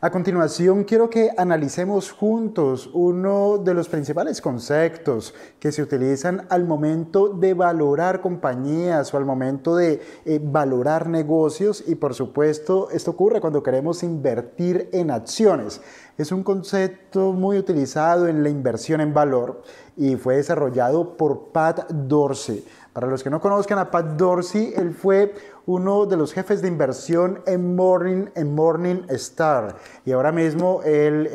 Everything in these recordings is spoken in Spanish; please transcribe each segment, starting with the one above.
A continuación, quiero que analicemos juntos uno de los principales conceptos que se utilizan al momento de valorar compañías o al momento de eh, valorar negocios y por supuesto esto ocurre cuando queremos invertir en acciones. Es un concepto muy utilizado en la inversión en valor y fue desarrollado por Pat Dorsey. Para los que no conozcan a Pat Dorsey, él fue uno de los jefes de inversión en Morning, en Morning Star y ahora mismo él eh,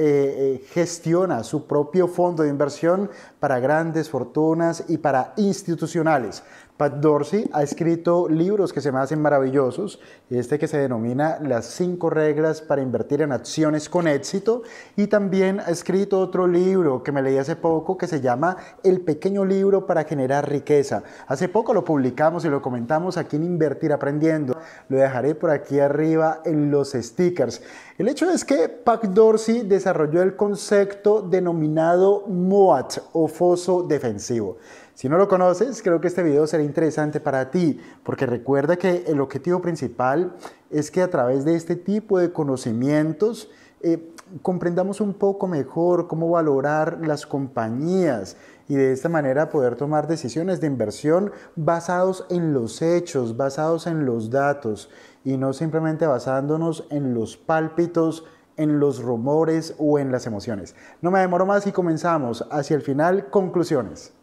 eh, gestiona su propio fondo de inversión para grandes fortunas y para institucionales. Pat Dorsey ha escrito libros que se me hacen maravillosos, este que se denomina Las cinco reglas para invertir en acciones con éxito, y también ha escrito otro libro que me leí hace poco que se llama El pequeño libro para generar riqueza. Hace poco lo publicamos y lo comentamos aquí en Invertir Aprendiendo lo dejaré por aquí arriba en los stickers. El hecho es que Pac Dorsey desarrolló el concepto denominado MOAT o foso defensivo. Si no lo conoces, creo que este video será interesante para ti, porque recuerda que el objetivo principal es que a través de este tipo de conocimientos eh, comprendamos un poco mejor cómo valorar las compañías y de esta manera poder tomar decisiones de inversión basados en los hechos, basados en los datos y no simplemente basándonos en los pálpitos en los rumores o en las emociones. No me demoro más y comenzamos hacia el final conclusiones.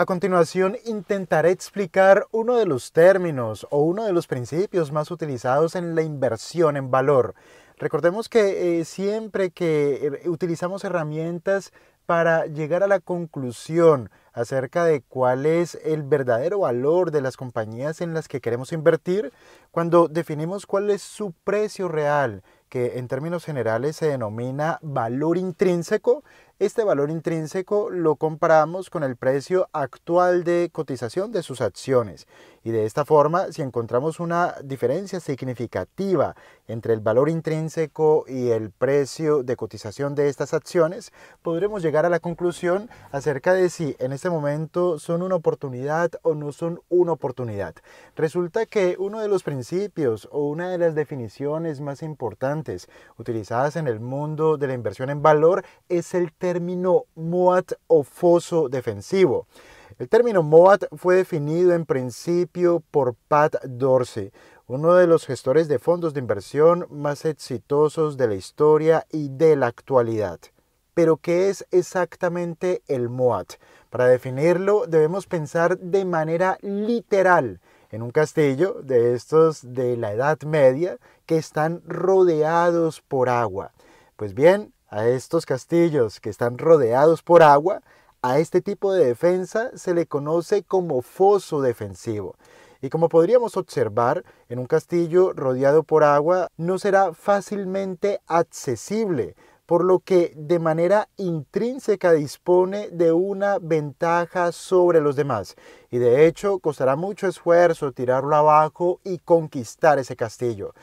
A continuación intentaré explicar uno de los términos o uno de los principios más utilizados en la inversión en valor. Recordemos que eh, siempre que eh, utilizamos herramientas para llegar a la conclusión acerca de cuál es el verdadero valor de las compañías en las que queremos invertir, cuando definimos cuál es su precio real, que en términos generales se denomina valor intrínseco, este valor intrínseco lo comparamos con el precio actual de cotización de sus acciones y de esta forma, si encontramos una diferencia significativa entre el valor intrínseco y el precio de cotización de estas acciones, podremos llegar a la conclusión acerca de si en este momento son una oportunidad o no son una oportunidad. Resulta que uno de los principios o una de las definiciones más importantes utilizadas en el mundo de la inversión en valor es el término MOAT o foso defensivo. El término MOAT fue definido en principio por Pat Dorsey, uno de los gestores de fondos de inversión más exitosos de la historia y de la actualidad. Pero, ¿qué es exactamente el MOAT? Para definirlo debemos pensar de manera literal en un castillo de estos de la Edad Media que están rodeados por agua. Pues bien, a estos castillos que están rodeados por agua a este tipo de defensa se le conoce como foso defensivo. Y como podríamos observar, en un castillo rodeado por agua no será fácilmente accesible, por lo que de manera intrínseca dispone de una ventaja sobre los demás. Y de hecho costará mucho esfuerzo tirarlo abajo y conquistar ese castillo.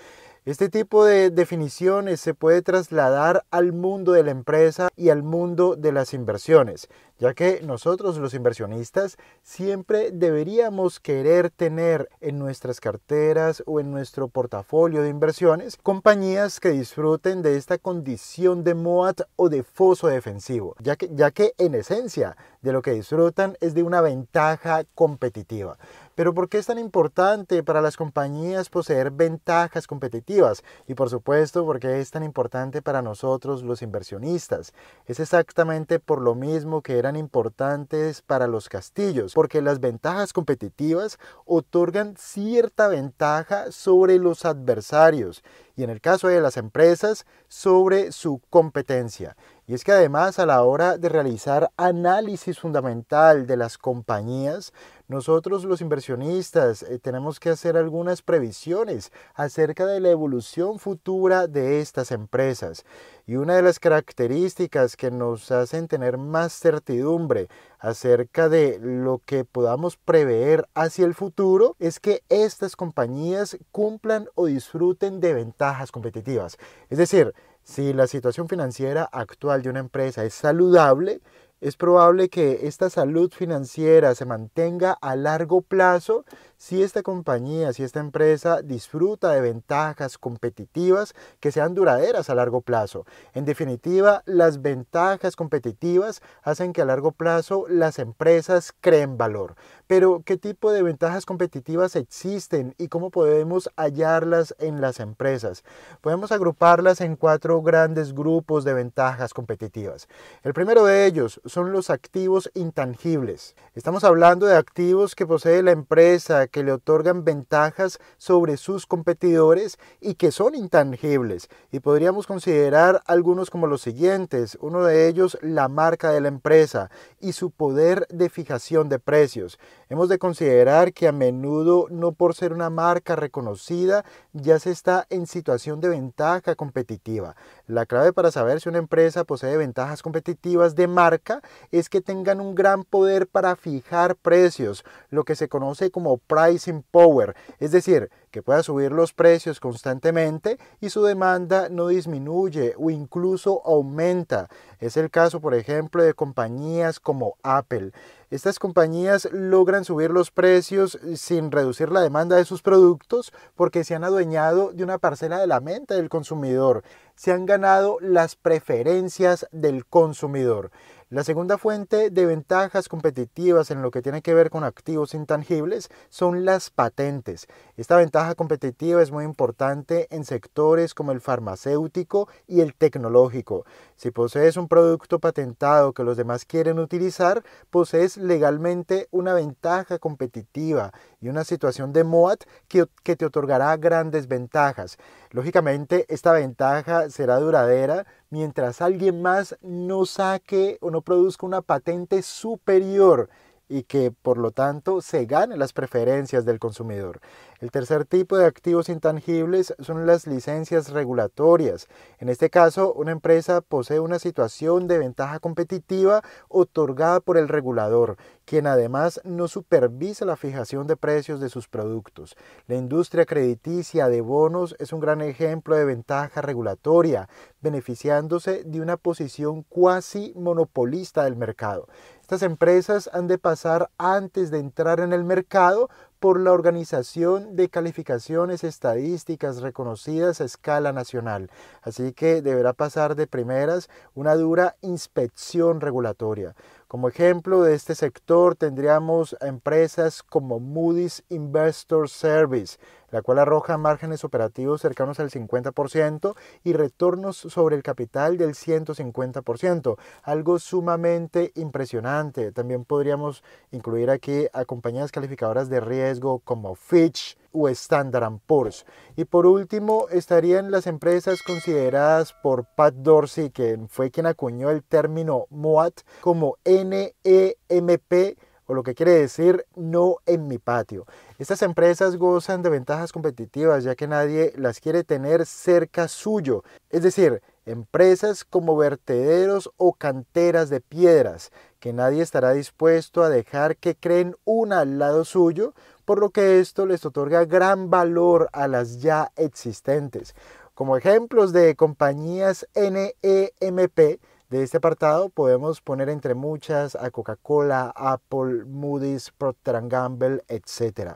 Este tipo de definiciones se puede trasladar al mundo de la empresa y al mundo de las inversiones ya que nosotros los inversionistas siempre deberíamos querer tener en nuestras carteras o en nuestro portafolio de inversiones compañías que disfruten de esta condición de MOAT o de foso defensivo, ya que, ya que en esencia de lo que disfrutan es de una ventaja competitiva. Pero ¿por qué es tan importante para las compañías poseer ventajas competitivas? Y por supuesto, ¿por qué es tan importante para nosotros los inversionistas? Es exactamente por lo mismo que era importantes para los castillos, porque las ventajas competitivas otorgan cierta ventaja sobre los adversarios y en el caso de las empresas sobre su competencia. Y es que además a la hora de realizar análisis fundamental de las compañías, nosotros los inversionistas eh, tenemos que hacer algunas previsiones acerca de la evolución futura de estas empresas. Y una de las características que nos hacen tener más certidumbre acerca de lo que podamos prever hacia el futuro es que estas compañías cumplan o disfruten de ventajas competitivas. Es decir, si la situación financiera actual de una empresa es saludable, es probable que esta salud financiera se mantenga a largo plazo si esta compañía, si esta empresa disfruta de ventajas competitivas que sean duraderas a largo plazo. En definitiva, las ventajas competitivas hacen que a largo plazo las empresas creen valor. Pero, ¿qué tipo de ventajas competitivas existen y cómo podemos hallarlas en las empresas? Podemos agruparlas en cuatro grandes grupos de ventajas competitivas. El primero de ellos son los activos intangibles. Estamos hablando de activos que posee la empresa, que le otorgan ventajas sobre sus competidores y que son intangibles. Y podríamos considerar algunos como los siguientes. Uno de ellos, la marca de la empresa y su poder de fijación de precios. Hemos de considerar que a menudo, no por ser una marca reconocida, ya se está en situación de ventaja competitiva. La clave para saber si una empresa posee ventajas competitivas de marca es que tengan un gran poder para fijar precios, lo que se conoce como pricing power, es decir, que pueda subir los precios constantemente y su demanda no disminuye o incluso aumenta. Es el caso, por ejemplo, de compañías como Apple. Estas compañías logran subir los precios sin reducir la demanda de sus productos porque se han adueñado de una parcela de la mente del consumidor se han ganado las preferencias del consumidor. La segunda fuente de ventajas competitivas en lo que tiene que ver con activos intangibles son las patentes. Esta ventaja competitiva es muy importante en sectores como el farmacéutico y el tecnológico. Si posees un producto patentado que los demás quieren utilizar, posees legalmente una ventaja competitiva y una situación de MOAT que, te otorgará grandes ventajas. Lógicamente, esta ventaja será duradera mientras alguien más no saque o no produzca una patente superior y que por lo tanto se gane las preferencias del consumidor. El tercer tipo de activos intangibles son las licencias regulatorias. En este caso, una empresa posee una situación de ventaja competitiva otorgada por el regulador, quien además no supervisa la fijación de precios de sus productos. La industria crediticia de bonos es un gran ejemplo de ventaja regulatoria, beneficiándose de una posición cuasi monopolista del mercado. Estas empresas han de pasar antes de entrar en el mercado por la Organización de Calificaciones Estadísticas reconocidas a escala nacional, así que deberá pasar de primeras una dura inspección regulatoria. Como ejemplo de este sector tendríamos empresas como Moody's Investor Service, la cual arroja márgenes operativos cercanos al 50% y retornos sobre el capital del 150%, algo sumamente impresionante. También podríamos incluir aquí a compañías calificadoras de riesgo como Fitch, o Standard Poor's. Y por último, estarían las empresas consideradas por Pat Dorsey, que fue quien acuñó el término MOAT, como NEMP o lo que quiere decir no en mi patio. Estas empresas gozan de ventajas competitivas ya que nadie las quiere tener cerca suyo, es decir, empresas como vertederos o canteras de piedras que nadie estará dispuesto a dejar que creen una al lado suyo, por lo que esto les otorga gran valor a las ya existentes. Como ejemplos de compañías NEMP, de este apartado podemos poner entre muchas a Coca-Cola, Apple, Moody's, Procter Gamble, etc.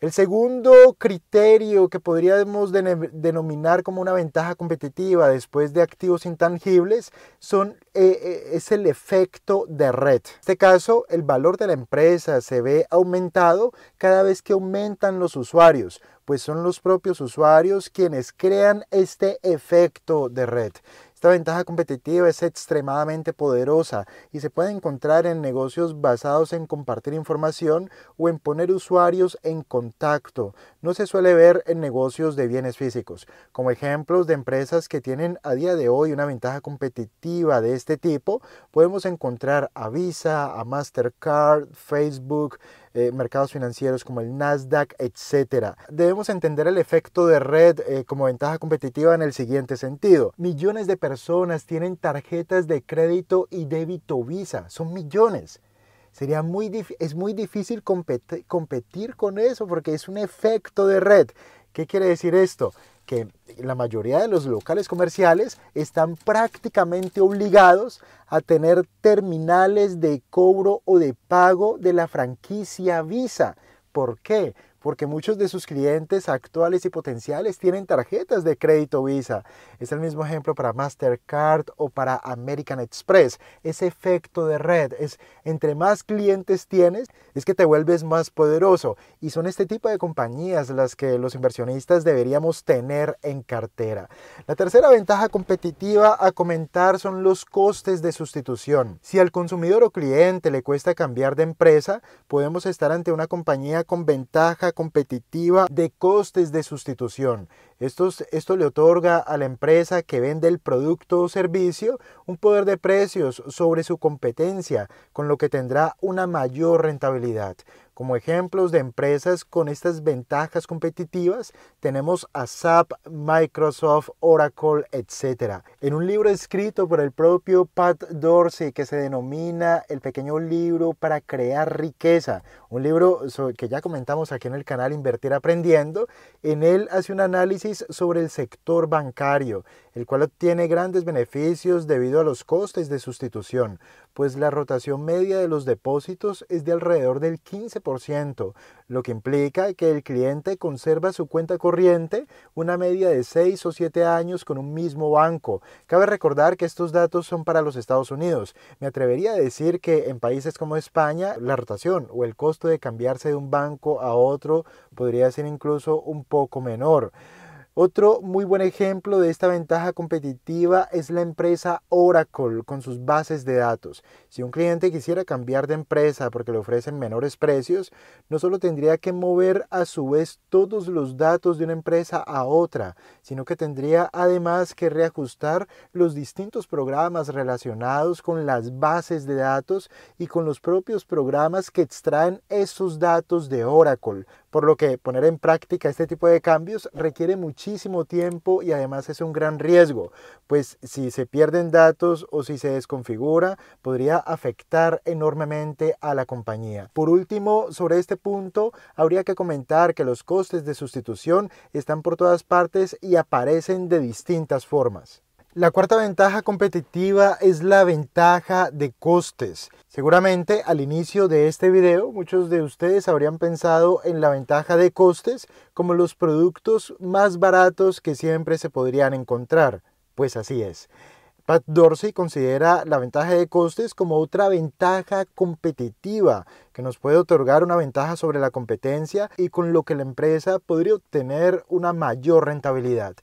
El segundo criterio que podríamos denominar como una ventaja competitiva después de activos intangibles eh, eh, es el efecto de red. En este caso, el valor de la empresa se ve aumentado cada vez que aumentan los usuarios, pues son los propios usuarios quienes crean este efecto de red. Esta ventaja competitiva es extremadamente poderosa y se puede encontrar en negocios basados en compartir información o en poner usuarios en contacto. No se suele ver en negocios de bienes físicos, como ejemplos de empresas que tienen a día de hoy una ventaja competitiva de este tipo, podemos encontrar a Visa, a Mastercard, Facebook, eh, mercados financieros como el Nasdaq, etc. Debemos entender el efecto de red eh, como ventaja competitiva en el siguiente sentido. Millones de personas tienen tarjetas de crédito y débito Visa, son millones. Sería muy es muy difícil competir con eso porque es un efecto de red. ¿Qué quiere decir esto? que la mayoría de los locales comerciales están prácticamente obligados a tener terminales de cobro o de pago de la franquicia Visa. ¿Por qué? porque muchos de sus clientes actuales y potenciales tienen tarjetas de crédito Visa. Es el mismo ejemplo para Mastercard o para American Express. Ese efecto de red es entre más clientes tienes, es que te vuelves más poderoso y son este tipo de compañías las que los inversionistas deberíamos tener en cartera. La tercera ventaja competitiva a comentar son los costes de sustitución. Si al consumidor o cliente le cuesta cambiar de empresa, podemos estar ante una compañía con ventaja competitiva de costes de sustitución. Esto, le otorga a la empresa que vende el producto o servicio un poder de precios sobre su competencia, con lo que tendrá una mayor rentabilidad. Como ejemplos de empresas con estas ventajas competitivas tenemos a SAP, Microsoft, Oracle, etc. En un libro escrito por el propio Pat Dorsey que se denomina El pequeño libro para crear riqueza, un libro que ya comentamos aquí en el canal Invertir Aprendiendo, en él hace un análisis sobre el sector bancario, el cual tiene grandes beneficios debido a los costes de sustitución pues la rotación media de los depósitos es de alrededor del 15%, lo que implica que el cliente conserva su cuenta corriente una media de 6 o 7 años con un mismo banco. Cabe recordar que estos datos son para los Estados Unidos. Me atrevería a decir que en países como España la rotación o el costo de cambiarse de un banco a otro podría ser incluso un poco menor. Otro muy buen ejemplo de esta ventaja competitiva es la empresa Oracle con sus bases de datos. Si un cliente quisiera cambiar de empresa porque le ofrecen menores precios, no solo tendría que mover a su vez todos los datos de una empresa a otra, sino que tendría además que reajustar los distintos programas relacionados con las bases de datos y con los propios programas que extraen esos datos de Oracle por lo que poner en práctica este tipo de cambios requiere muchísimo tiempo y además es un gran riesgo, pues si se pierden datos o si se desconfigura, podría afectar enormemente a la compañía. Por último, sobre este punto, habría que comentar que los costes de sustitución están por todas partes y aparecen de distintas formas. La cuarta ventaja competitiva es la ventaja de costes. Seguramente al inicio de este video muchos de ustedes habrían pensado en la ventaja de costes como los productos más baratos que siempre se podrían encontrar. Pues así es. Pat Dorsey considera la ventaja de costes como otra ventaja competitiva que nos puede otorgar una ventaja sobre la competencia y con lo que la empresa podría obtener una mayor rentabilidad.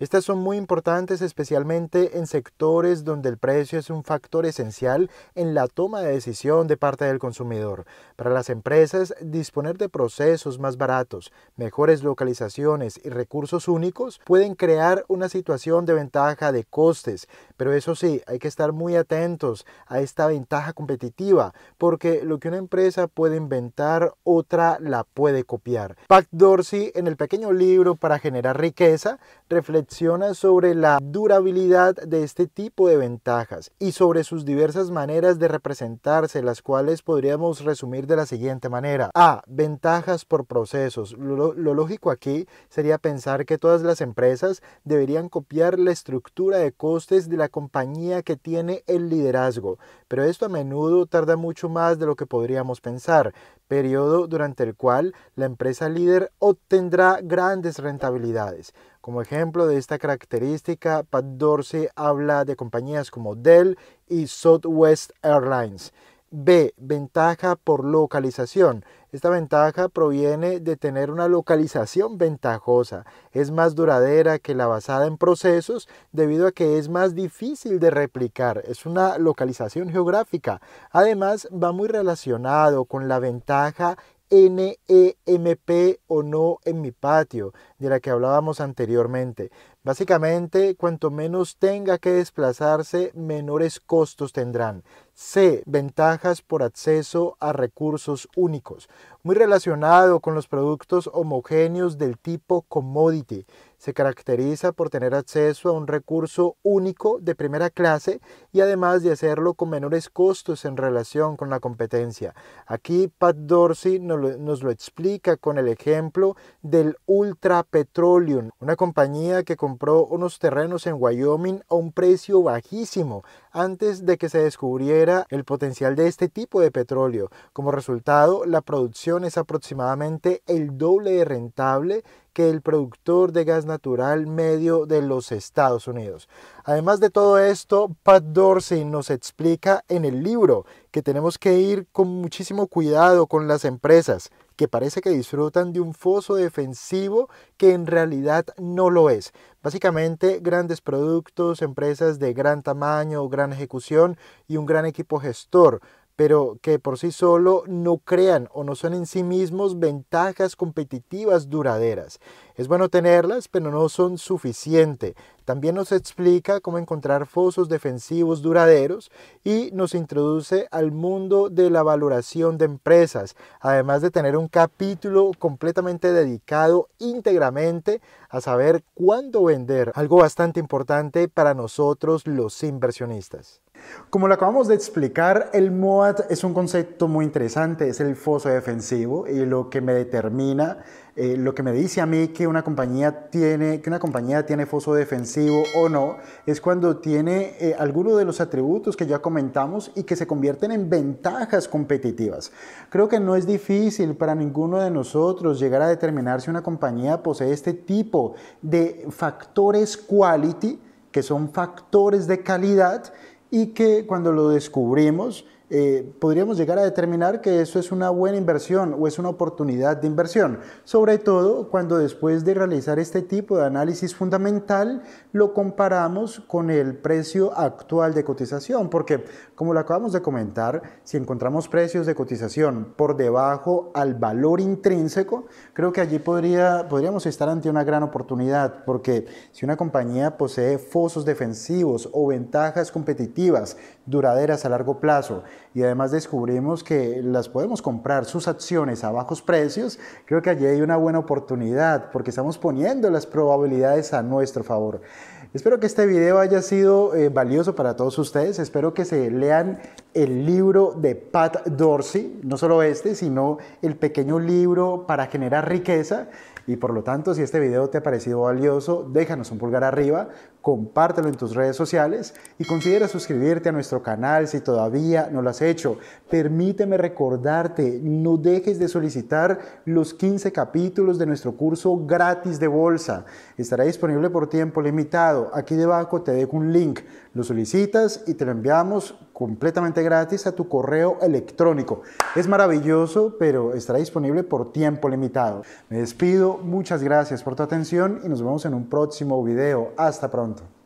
Estas son muy importantes especialmente en sectores donde el precio es un factor esencial en la toma de decisión de parte del consumidor. Para las empresas, disponer de procesos más baratos, mejores localizaciones y recursos únicos pueden crear una situación de ventaja de costes, pero eso sí, hay que estar muy atentos a esta ventaja competitiva, porque lo que una empresa puede inventar, otra la puede copiar. Pac Dorsey en el pequeño libro para generar riqueza reflexiona sobre la durabilidad de este tipo de ventajas y sobre sus diversas maneras de representarse, las cuales podríamos resumir de la siguiente manera. A. Ventajas por procesos. Lo, lógico aquí sería pensar que todas las empresas deberían copiar la estructura de costes de la compañía que tiene el liderazgo, pero esto a menudo tarda mucho más de lo que podríamos pensar, periodo durante el cual la empresa líder obtendrá grandes rentabilidades. Como ejemplo de esta característica, Pat Dorsey habla de compañías como Dell y Southwest Airlines. B. Ventaja por localización. Esta ventaja proviene de tener una localización ventajosa. Es más duradera que la basada en procesos debido a que es más difícil de replicar. Es una localización geográfica. Además, va muy relacionado con la ventaja NEMP o no en mi patio de la que hablábamos anteriormente. Básicamente, cuanto menos tenga que desplazarse, menores costos tendrán. C. Ventajas por acceso a recursos únicos. Muy relacionado con los productos homogéneos del tipo commodity. Se caracteriza por tener acceso a un recurso único de primera clase y además de hacerlo con menores costos en relación con la competencia. Aquí Pat Dorsey nos lo, explica con el ejemplo del ultra Petroleum, una compañía que compró unos terrenos en Wyoming a un precio bajísimo antes de que se descubriera el potencial de este tipo de petróleo. Como resultado, la producción es aproximadamente el doble de rentable que el productor de gas natural medio de los Estados Unidos. Además de todo esto, Pat Dorsey nos explica en el libro que tenemos que ir con muchísimo cuidado con las empresas que parece que disfrutan de un foso defensivo que en realidad no lo es. Básicamente grandes productos, empresas de gran tamaño, gran ejecución y un gran equipo gestor pero que por sí solo no crean o no son en sí mismos ventajas competitivas duraderas. Es bueno tenerlas, pero no son suficiente. También nos explica cómo encontrar fosos defensivos duraderos y nos introduce al mundo de la valoración de empresas, además de tener un capítulo completamente dedicado íntegramente a saber cuándo vender, algo bastante importante para nosotros los inversionistas. Como lo acabamos de explicar, el MOAT es un concepto muy interesante, es el foso defensivo y lo que me determina, eh, lo que me dice a mí que una compañía tiene, que una compañía tiene foso defensivo o no, es cuando tiene algunos eh, alguno de los atributos que ya comentamos y que se convierten en ventajas competitivas. Creo que no es difícil para ninguno de nosotros llegar a determinar si una compañía posee este tipo de factores quality, que son factores de calidad y que cuando lo descubrimos, eh, podríamos llegar a determinar que eso es una buena inversión o es una oportunidad de inversión, sobre todo cuando después de realizar este tipo de análisis fundamental lo comparamos con el precio actual de cotización, porque como lo acabamos de comentar, si encontramos precios de cotización por debajo al valor intrínseco, creo que allí podríamos estar ante una gran oportunidad, porque si una compañía posee fosos defensivos o ventajas competitivas duraderas a largo plazo, y además descubrimos que las podemos comprar sus acciones a bajos precios, creo que allí hay una buena oportunidad porque estamos poniendo las probabilidades a nuestro favor. Espero que este video haya sido eh, valioso para todos ustedes. Espero que se lean el libro de Pat Dorsey, no solo este, sino el pequeño libro para generar riqueza. Y por lo tanto, si este video te ha parecido valioso, déjanos un pulgar arriba, compártelo en tus redes sociales y considera suscribirte a nuestro canal si todavía no lo has hecho. Permíteme recordarte, no dejes de solicitar los 15 capítulos de nuestro curso gratis de bolsa. Estará disponible por tiempo limitado. Aquí debajo te dejo un link. Lo solicitas y te lo enviamos completamente gratis a tu correo electrónico. Es maravilloso, pero estará disponible por tiempo limitado. Me despido, muchas gracias por tu atención y nos vemos en un próximo video. Hasta pronto.